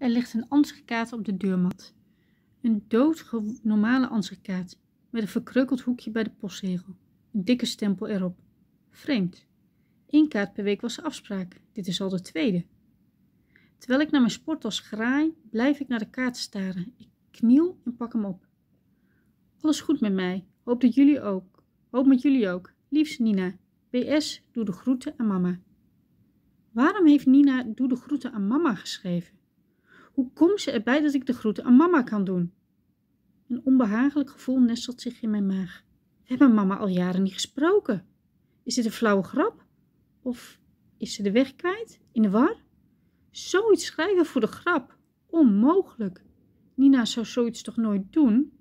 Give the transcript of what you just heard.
Er ligt een ansichtkaart op de deurmat. Een doodnormale ansichtkaart met een verkreukeld hoekje bij de postzegel. Een dikke stempel erop. Vreemd. Eén kaart per week was de afspraak. Dit is al de tweede. Terwijl ik naar mijn sporttas graai, blijf ik naar de kaart staren. Ik kniel en pak hem op. Alles goed met mij. Hoop dat jullie ook. Hoop met jullie ook. Liefst Nina. BS, doe de groeten aan mama. Waarom heeft Nina doe de groeten aan mama geschreven? Hoe komt ze erbij dat ik de groeten aan mama kan doen? Een onbehagelijk gevoel nestelt zich in mijn maag. We hebben mama al jaren niet gesproken. Is dit een flauwe grap? Of is ze de weg kwijt? In de war? Zoiets schrijven voor de grap? Onmogelijk. Nina zou zoiets toch nooit doen?